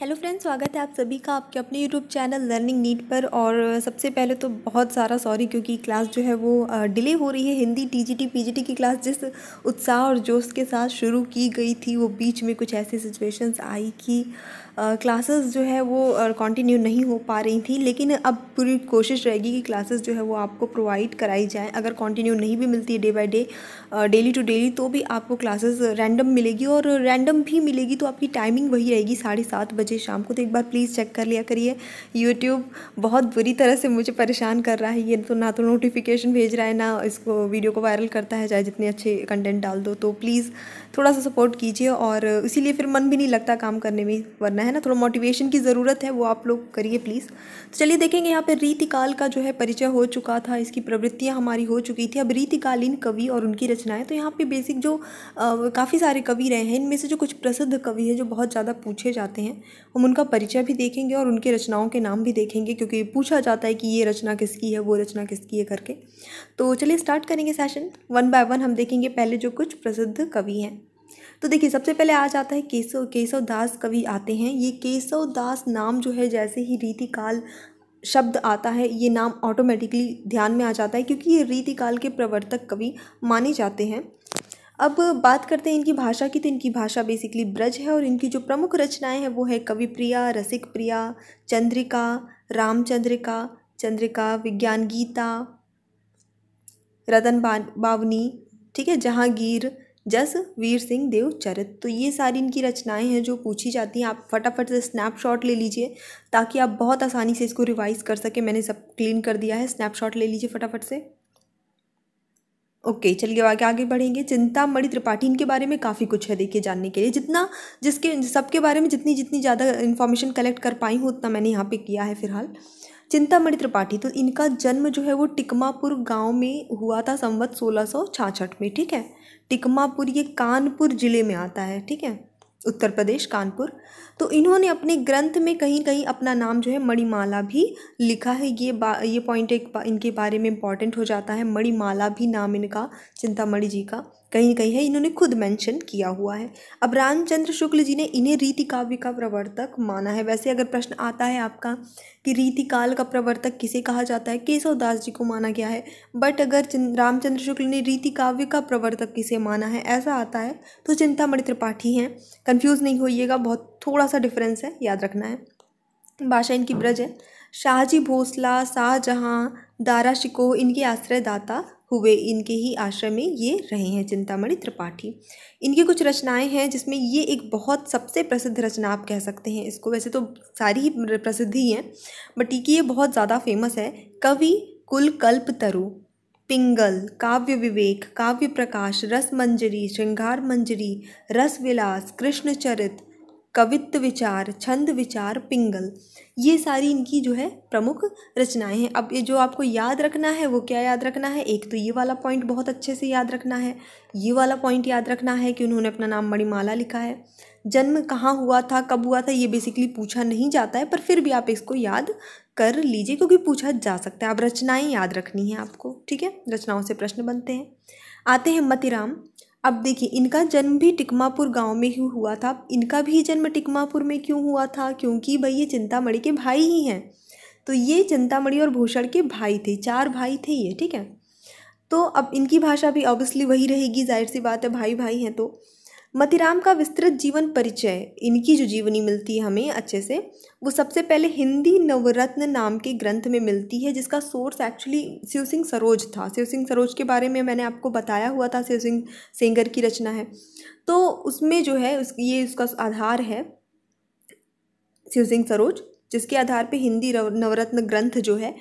hello friends स्वागत है आप सभी का आपके अपने यूट्यूब चैनल लर्निंग नीट पर और सबसे पहले तो बहुत सारा सॉरी क्योंकि क्लास जो है वो डिले हो रही है हिंदी टीजीटी पीजीटी की क्लास जिस उत्साह और जोश के साथ शुरू की गई थी वो बीच में कुछ ऐसी सिचुएशंस आई कि क्लासेस जो है वो कंटिन्यू नहीं हो पा रही थी लेकिन अब पूरी कोशिश रहेगी कि क्लासेस जो है वो आपको प्रोवाइड कराई जाए अगर कंटिन्यू नहीं भी मिलती है day by day daily to daily तो भी आपको क्लासेस रैंडम मिलेगी और रैंडम भी मिलेगी तो आपकी टाइमिंग वही रहेगी साढ़े सात बजे शाम को तो एक बार प्लीज़ चेक कर लिया करिए यूट्यूब बहुत बुरी तरह से मुझे परेशान कर रहा है ये तो ना तो नोटिफिकेशन भेज रहा है ना इसको वीडियो को वायरल करता है चाहे जितने अच्छे कंटेंट डाल दो तो प्लीज़ थोड़ा सा सपोर्ट कीजिए और इसीलिए फिर मन भी नहीं लगता काम करने में वरना है ना थोड़ा मोटिवेशन की ज़रूरत है वो आप लोग करिए प्लीज़ तो चलिए देखेंगे यहाँ पर रीतिकाल का जो है परिचय हो चुका था इसकी प्रवृत्तियाँ हमारी हो चुकी थी अब रीतिकालीन कवि और उनकी रचनाएँ तो यहाँ पर बेसिक जो काफ़ी सारे कवि रहे हैं इनमें से जो कुछ प्रसिद्ध कवि हैं जो बहुत ज़्यादा पूछे जाते हैं हम उनका परिचय भी देखेंगे और उनके रचनाओं के नाम भी देखेंगे क्योंकि पूछा जाता है कि ये रचना किसकी है वो रचना किसकी है करके तो चलिए स्टार्ट करेंगे सेशन वन बाय वन हम देखेंगे पहले जो कुछ प्रसिद्ध कवि हैं तो देखिए सबसे पहले आ जाता है केशव केशव दास कवि आते हैं ये केशव दास नाम जो है जैसे ही रीतिकाल शब्द आता है ये नाम ऑटोमेटिकली ध्यान में आ जाता है क्योंकि ये रीतिकाल के प्रवर्तक कवि माने जाते हैं अब बात करते हैं इनकी भाषा की तो इनकी भाषा बेसिकली ब्रज है और इनकी जो प्रमुख रचनाएं हैं वो है कवि प्रिया रसिक प्रिया चंद्रिका रामचंद्रिका चंद्रिका विज्ञान गीता रतन बावनी ठीक है जहांगीर जस वीर सिंह देव चरित तो ये सारी इनकी रचनाएं हैं जो पूछी जाती हैं आप फटाफट से स्नैपशॉट ले लीजिए ताकि आप बहुत आसानी से इसको रिवाइज़ कर सकें मैंने सब क्लीन कर दिया है स्नैपशॉट ले लीजिए फटाफट से ओके okay, चलिए आगे आगे बढ़ेंगे चिंतामणि त्रिपाठी इनके बारे में काफ़ी कुछ है देखिए जानने के लिए जितना जिसके सबके बारे में जितनी जितनी ज़्यादा इन्फॉर्मेशन कलेक्ट कर पाई हूँ उतना मैंने यहाँ पे किया है फिलहाल चिंतामणि त्रिपाठी तो इनका जन्म जो है वो टिकमापुर गांव में हुआ था संवत सोलह में ठीक है टिकमापुर ये कानपुर ज़िले में आता है ठीक है उत्तर प्रदेश कानपुर तो इन्होंने अपने ग्रंथ में कहीं कहीं अपना नाम जो है मणिमाला भी लिखा है ये बा ये पॉइंट एक इनके बारे में इम्पॉर्टेंट हो जाता है मणिमाला भी नाम इनका चिंतामणि जी का कहीं कहीं है इन्होंने खुद मेंशन किया हुआ है अब रामचंद्र शुक्ल जी ने इन्हें रीति काव्य का प्रवर्तक माना है वैसे अगर प्रश्न आता है आपका कि रीतिकाल का प्रवर्तक किसे कहा जाता है दास जी को माना गया है बट अगर रामचंद्र शुक्ल ने रीति काव्य का प्रवर्तक किसे माना है ऐसा आता है तो चिंतामणि त्रिपाठी हैं कन्फ्यूज़ नहीं होइएगा बहुत थोड़ा सा डिफरेंस है याद रखना है भाषा इनकी ब्रज है शाहजी भोसला शाहजहाँ दारा शिकोह इनके आश्रयदाता हुए इनके ही आश्रम में ये रहे हैं चिंतामणि त्रिपाठी इनकी कुछ रचनाएं हैं जिसमें ये एक बहुत सबसे प्रसिद्ध रचना आप कह सकते हैं इसको वैसे तो सारी ही प्रसिद्ध ही हैं बट ये ये बहुत ज़्यादा फेमस है कवि कुल कल्प तरु पिंगल काव्य विवेक काव्य प्रकाश रस मंजरी श्रृंगार मंजरी रस विलास कृष्णचरित कवित्त विचार छंद विचार पिंगल ये सारी इनकी जो है प्रमुख रचनाएं हैं अब ये जो आपको याद रखना है वो क्या याद रखना है एक तो ये वाला पॉइंट बहुत अच्छे से याद रखना है ये वाला पॉइंट याद रखना है कि उन्होंने अपना नाम मणिमाला लिखा है जन्म कहाँ हुआ था कब हुआ था ये बेसिकली पूछा नहीं जाता है पर फिर भी आप इसको याद कर लीजिए क्योंकि पूछा जा सकता है अब रचनाएँ याद रखनी है आपको ठीक है रचनाओं से प्रश्न बनते हैं आते हैं मतिराम अब देखिए इनका जन्म भी टिकमापुर गांव में ही हुआ था इनका भी जन्म टिकमापुर में क्यों हुआ था क्योंकि भाई ये चिंतामणि के भाई ही हैं तो ये चिंतामणि और भूषण के भाई थे चार भाई थे ये ठीक है तो अब इनकी भाषा भी ऑब्वियसली वही रहेगी जाहिर सी बात है भाई भाई हैं तो मतिराम का विस्तृत जीवन परिचय इनकी जो जीवनी मिलती है हमें अच्छे से वो सबसे पहले हिंदी नवरत्न नाम के ग्रंथ में मिलती है जिसका सोर्स एक्चुअली शिव सिंह सरोज था शिव सिंह सरोज के बारे में मैंने आपको बताया हुआ था शिव सिंह सेंगर की रचना है तो उसमें जो है उस ये उसका आधार है शिव सिंह सरोज जिसके आधार पे हिंदी नवरत्न ग्रंथ जो है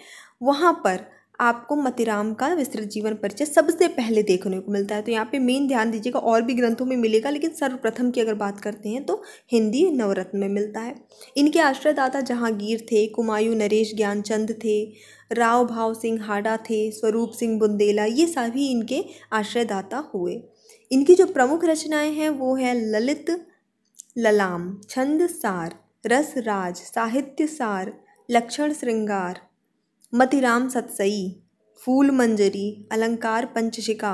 वहाँ पर आपको मतिराम का विस्तृत जीवन परिचय सबसे पहले देखने को मिलता है तो यहाँ पे मेन ध्यान दीजिएगा और भी ग्रंथों में मिलेगा लेकिन सर्वप्रथम की अगर बात करते हैं तो हिंदी नवरत्न में मिलता है इनके आश्रयदाता जहांगीर थे कुमायूं नरेश ज्ञानचंद थे राव भाव सिंह हाडा थे स्वरूप सिंह बुंदेला ये सभी इनके आश्रयदाता हुए इनकी जो प्रमुख रचनाएँ हैं वो हैं ललित ललाम छंद सार रस राज साहित्य सार लक्षण श्रृंगार मतिराम सतसई फूल मंजरी अलंकार पंचशिका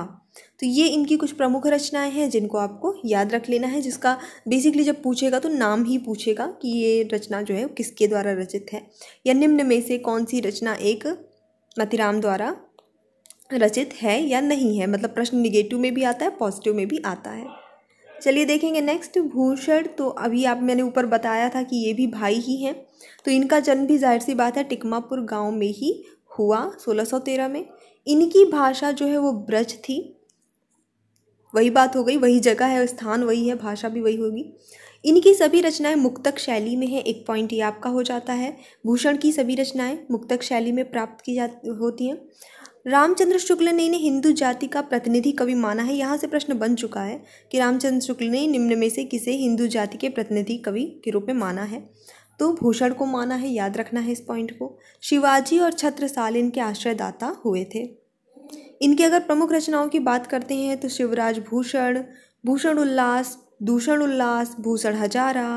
तो ये इनकी कुछ प्रमुख रचनाएं हैं जिनको आपको याद रख लेना है जिसका बेसिकली जब पूछेगा तो नाम ही पूछेगा कि ये रचना जो है किसके द्वारा रचित है या निम्न में से कौन सी रचना एक मतिराम द्वारा रचित है या नहीं है मतलब प्रश्न निगेटिव में भी आता है पॉजिटिव में भी आता है चलिए देखेंगे नेक्स्ट भूषण तो अभी आप मैंने ऊपर बताया था कि ये भी भाई ही हैं तो इनका जन्म भी जाहिर सी बात है टिकमापुर गांव में ही हुआ 1613 में इनकी भाषा जो है वो ब्रज थी वही बात हो गई वही जगह है स्थान वही है भाषा भी वही होगी इनकी सभी रचनाएं मुक्तक शैली में है एक पॉइंट ये आपका हो जाता है भूषण की सभी रचनाएं मुक्तक शैली में प्राप्त की जा होती हैं रामचंद्र शुक्ल ने इन्हें हिंदू जाति का प्रतिनिधि कवि माना है यहाँ से प्रश्न बन चुका है कि रामचंद्र शुक्ल ने निम्न में से किसे हिंदू जाति के प्रतिनिधि कवि के रूप में माना है तो भूषण को माना है याद रखना है इस पॉइंट को शिवाजी और छत्रसाल इनके आश्रयदाता हुए थे इनकी अगर प्रमुख रचनाओं की बात करते हैं तो शिवराज भूषण भूषण उल्लास दूषण उल्लास भूषण हजारा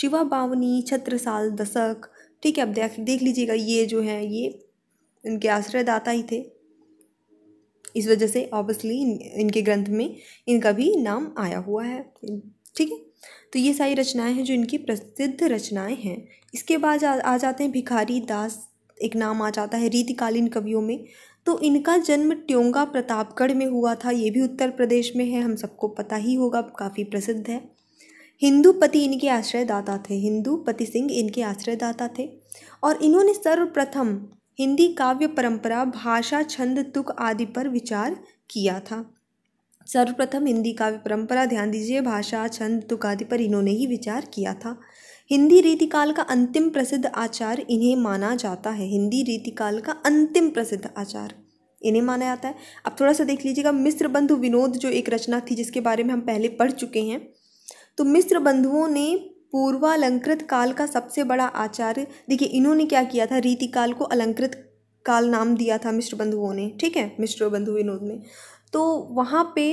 शिवा बावनी छत्रसाल दशक ठीक है अब देख देख लीजिएगा ये जो है ये इनके आश्रयदाता ही थे इस वजह से ऑब्वियसली इन, इनके ग्रंथ में इनका भी नाम आया हुआ है ठीक है तो ये सारी रचनाएं हैं जो इनकी प्रसिद्ध रचनाएं हैं इसके बाद आ, आ जाते हैं भिखारी दास एक नाम आ जाता है रीतिकालीन कवियों में तो इनका जन्म ट्योंगा प्रतापगढ़ में हुआ था ये भी उत्तर प्रदेश में है हम सबको पता ही होगा काफ़ी प्रसिद्ध है हिंदू पति इनके आश्रयदाता थे हिंदू पति सिंह इनके आश्रयदाता थे और इन्होंने सर्वप्रथम हिंदी काव्य परंपरा भाषा छंद तुक आदि पर विचार किया था सर्वप्रथम हिंदी काव्य परंपरा ध्यान दीजिए भाषा छंद तुकादि पर इन्होंने ही विचार किया था हिंदी रीतिकाल का अंतिम प्रसिद्ध आचार इन्हें माना जाता है हिंदी रीतिकाल का अंतिम प्रसिद्ध आचार इन्हें माना जाता है अब थोड़ा सा देख लीजिएगा मिस्र बंधु विनोद जो एक रचना थी जिसके बारे में हम पहले पढ़ चुके हैं तो मिस्र बंधुओं ने पूर्वालंकृत काल का सबसे बड़ा आचार्य देखिए इन्होंने क्या किया था रीतिकाल को अलंकृत काल नाम दिया था मिश्र बंधुओं ने ठीक है मिश्र बंधु विनोद ने तो वहाँ पे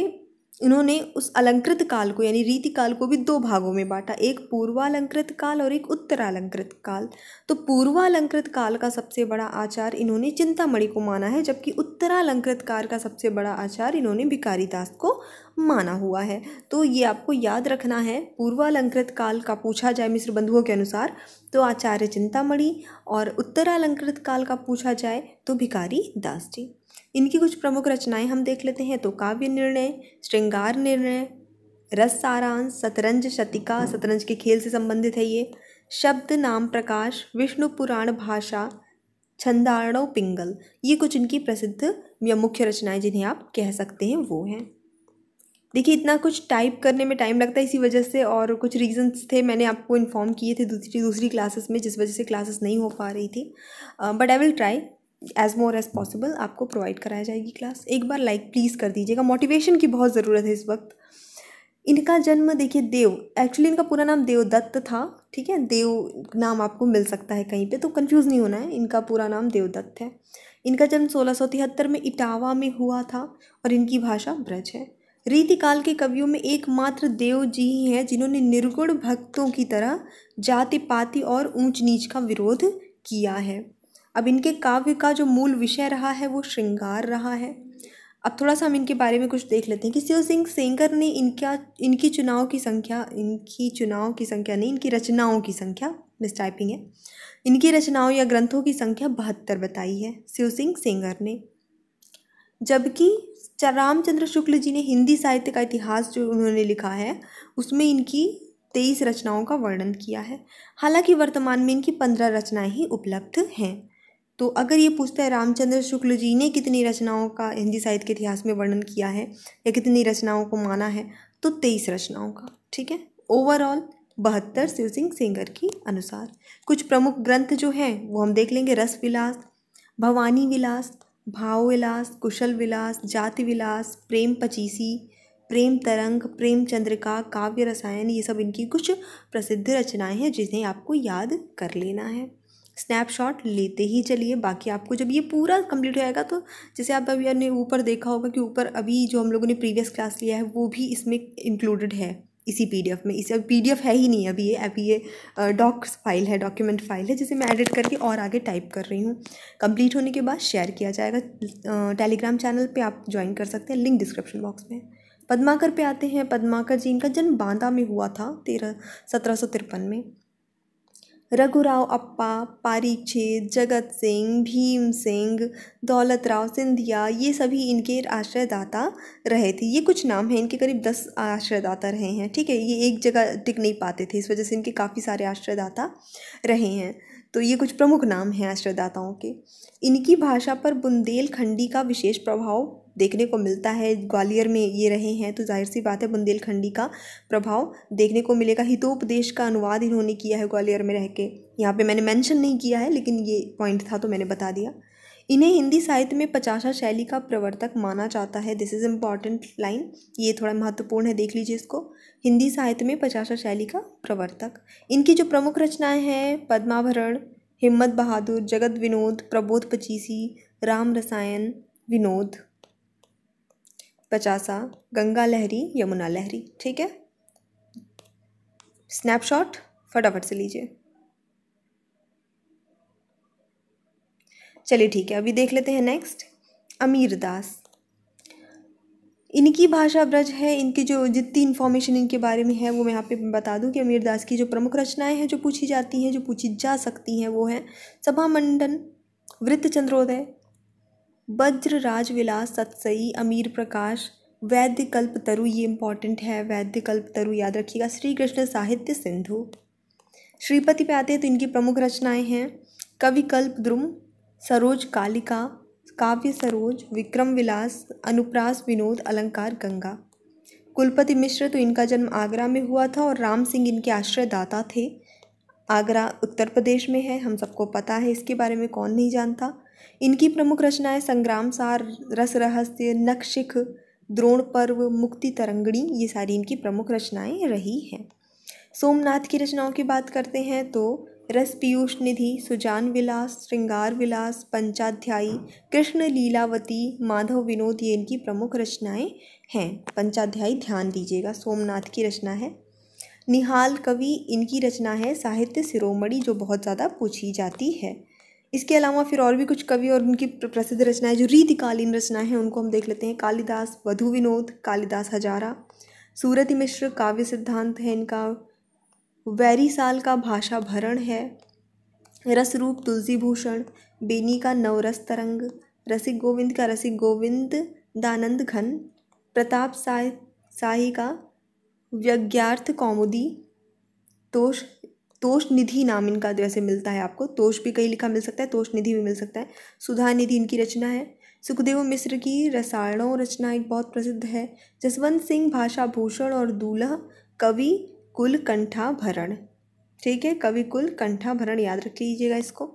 इन्होंने उस अलंकृत काल को यानी रीति काल को भी दो भागों में बांटा एक पूर्वालंकृत काल और एक उत्तरालंकृत काल तो पूर्वालंकृत काल का सबसे बड़ा आचार इन्होंने चिंतामणि को माना है जबकि उत्तरालंकृत काल का सबसे बड़ा आचार इन्होंने भिकारी दास को माना हुआ है तो ये आपको याद रखना है पूर्वालंकृत काल का पूछा जाए मिश्र बंधुओं के अनुसार तो आचार्य चिंतामणि और उत्तरालंकृत काल का पूछा जाए तो भिकारी दास जी इनकी कुछ प्रमुख रचनाएं हम देख लेते हैं तो काव्य निर्णय श्रृंगार निर्णय रस सारांश शतरंज शतिका शतरंज के खेल से संबंधित है ये शब्द नाम प्रकाश विष्णु पुराण भाषा छंदाणो पिंगल ये कुछ इनकी प्रसिद्ध या मुख्य रचनाएं जिन्हें आप कह सकते हैं वो हैं देखिए इतना कुछ टाइप करने में टाइम लगता है इसी वजह से और कुछ रीजंस थे मैंने आपको इन्फॉर्म किए थे दूसरी दूसरी क्लासेस में जिस वजह से क्लासेस नहीं हो पा रही थी but I will try as more as possible आपको प्रोवाइड कराया जाएगी क्लास एक बार लाइक प्लीज़ कर दीजिएगा मोटिवेशन की बहुत ज़रूरत है इस वक्त इनका जन्म देखिए देव एक्चुअली इनका पूरा नाम देवदत्त था ठीक है देव नाम आपको मिल सकता है कहीं पे तो कंफ्यूज नहीं होना है इनका पूरा नाम देवदत्त है इनका जन्म सोलह में इटावा में हुआ था और इनकी भाषा ब्रज है रीतिकाल के कवियों में एकमात्र देव जी ही हैं जिन्होंने निर्गुण भक्तों की तरह जाति पाति और ऊंच नीच का विरोध किया है अब इनके काव्य का जो मूल विषय रहा है वो श्रृंगार रहा है अब थोड़ा सा हम इनके बारे में कुछ देख लेते हैं कि शिव सिंह सेंगर ने इनका इनकी चुनाव की संख्या इनकी चुनाव की संख्या नहीं इनकी रचनाओं की संख्या मिस टाइपिंग है इनकी रचनाओं या ग्रंथों की संख्या बहत्तर बताई है शिव सिंह सेंगर ने जबकि रामचंद्र शुक्ल जी ने हिंदी साहित्य का इतिहास जो उन्होंने लिखा है उसमें इनकी तेईस रचनाओं का वर्णन किया है हालांकि वर्तमान में इनकी पंद्रह रचनाएं ही उपलब्ध हैं तो अगर ये पूछता है रामचंद्र शुक्ल जी ने कितनी रचनाओं का हिंदी साहित्य के इतिहास में वर्णन किया है या कितनी रचनाओं को माना है तो तेईस रचनाओं का ठीक है ओवरऑल बहत्तर शिव सिंह सेंगर की अनुसार कुछ प्रमुख ग्रंथ जो हैं वो हम देख लेंगे रस विलास भवानी विलास भाव विलास कुशल विलास जाति विलास प्रेम पचीसी प्रेम तरंग प्रेम चंद्रिका काव्य रसायन ये सब इनकी कुछ प्रसिद्ध रचनाएं हैं जिन्हें आपको याद कर लेना है स्नैपशॉट लेते ही चलिए बाकी आपको जब ये पूरा कंप्लीट हो जाएगा तो जैसे आप अभी ने ऊपर देखा होगा कि ऊपर अभी जो हम लोगों ने प्रीवियस क्लास लिया है वो भी इसमें इंक्लूडेड है इसी पीडीएफ में इसे पीडीएफ है ही नहीं अभी ये अभी ये डॉक्स फाइल है डॉक्यूमेंट फाइल है जिसे मैं एडिट करके और आगे टाइप कर रही हूँ कंप्लीट होने के बाद शेयर किया जाएगा टेलीग्राम चैनल पे आप ज्वाइन कर सकते हैं लिंक डिस्क्रिप्शन बॉक्स में पद्माकर पे आते हैं पद्माकर जी इनका जन्म बांदा में हुआ था तेरह सत्रह सौ तिरपन में रघुराव अप्पा पारीक्षित जगत सिंह भीम सिंह दौलत राव सिंधिया ये सभी इनके आश्रयदाता रहे थे ये कुछ नाम हैं इनके करीब दस आश्रयदाता रहे हैं ठीक है ये एक जगह टिक नहीं पाते थे इस वजह से इनके काफ़ी सारे आश्रयदाता रहे हैं तो ये कुछ प्रमुख नाम हैं आश्रयदाताओं के इनकी भाषा पर बुंदेलखंडी का विशेष प्रभाव देखने को मिलता है ग्वालियर में ये रहे हैं तो जाहिर सी बात है बुंदेलखंडी का प्रभाव देखने को मिलेगा हितोपदेश का अनुवाद इन्होंने किया है ग्वालियर में रह के यहाँ पर मैंने मैंशन नहीं किया है लेकिन ये पॉइंट था तो मैंने बता दिया इन्हें हिंदी साहित्य में पचासा शैली का प्रवर्तक माना जाता है दिस इज़ इम्पॉर्टेंट लाइन ये थोड़ा महत्वपूर्ण है देख लीजिए इसको हिंदी साहित्य में पचासा शैली का प्रवर्तक इनकी जो प्रमुख रचनाएं हैं पद्माभरण हिम्मत बहादुर जगत विनोद प्रबोध पचीसी राम रसायन विनोद पचासा गंगा लहरी यमुना लहरी ठीक है स्नैपशॉट फटाफट से लीजिए चलिए ठीक है अभी देख लेते हैं नेक्स्ट अमीर दास इनकी भाषा ब्रज है इनकी जो जितनी इन्फॉर्मेशन इनके बारे में है वो मैं यहाँ पे बता दूँ कि अमीर दास की जो प्रमुख रचनाएं हैं जो पूछी जाती हैं जो पूछी जा सकती हैं वो हैं सभा मंडन वृत्त चंद्रोदय राज विलास सत्सई अमीर प्रकाश वैद्य कल्प तरु ये इंपॉर्टेंट है वैद्य कल्प तरु याद रखिएगा श्री कृष्ण साहित्य सिंधु श्रीपति पे आते हैं तो इनकी प्रमुख रचनाएं हैं कवि कल्प द्रुम सरोज कालिका काव्य सरोज विक्रम विलास अनुप्रास विनोद अलंकार गंगा कुलपति मिश्र तो इनका जन्म आगरा में हुआ था और राम सिंह इनके आश्रयदाता थे आगरा उत्तर प्रदेश में है हम सबको पता है इसके बारे में कौन नहीं जानता इनकी प्रमुख रचनाएं संग्राम सार रस रहस्य नक्षिख द्रोण पर्व मुक्ति तरंगणी ये सारी इनकी प्रमुख रचनाएं रही हैं सोमनाथ की रचनाओं की बात करते हैं तो रस पीयूष निधि सुजान विलास श्रृंगार विलास पंचाध्यायी कृष्ण लीलावती माधव विनोद ये इनकी प्रमुख रचनाएं हैं पंचाध्यायी ध्यान दीजिएगा सोमनाथ की रचना है निहाल कवि इनकी रचना है साहित्य सिरोमणि जो बहुत ज़्यादा पूछी जाती है इसके अलावा फिर और भी कुछ कवि और उनकी प्रसिद्ध रचनाएं जो रीतिकालीन रचनाएं हैं उनको हम देख लेते हैं कालिदास वधु विनोद कालिदास हजारा सूरति मिश्र काव्य सिद्धांत है इनका वैरी साल का भाषा भरण है रस रूप तुलसी भूषण बेनी का नवरस तरंग रसिक गोविंद का रसिक गोविंद दानंद घन प्रताप साय साही का व्यज्ञार्थ कौमुदी तोष तोष निधि नाम इनका जैसे तो मिलता है आपको तोष भी कहीं लिखा मिल सकता है तोष निधि भी मिल सकता है सुधा निधि इनकी रचना है सुखदेव मिश्र की रसायणों रचना एक बहुत प्रसिद्ध है जसवंत सिंह भाषा भूषण और दूल्हा कवि कुल कंठा भरण ठीक है कवि कुल कंठा भरण याद रख लीजिएगा इसको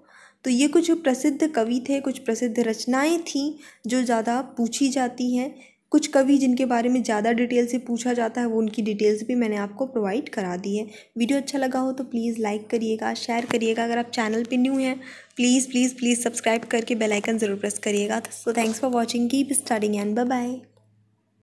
तो ये कुछ प्रसिद्ध कवि थे कुछ प्रसिद्ध रचनाएं थीं जो ज़्यादा पूछी जाती हैं कुछ कवि जिनके बारे में ज़्यादा डिटेल से पूछा जाता है वो उनकी डिटेल्स भी मैंने आपको प्रोवाइड करा दी है वीडियो अच्छा लगा हो तो प्लीज़ लाइक करिएगा शेयर करिएगा अगर आप चैनल पे न्यू हैं प्लीज़ प्लीज़ प्लीज़ सब्सक्राइब करके बेल आइकन ज़रूर प्रेस करिएगा so thanks for watching keep starting and bye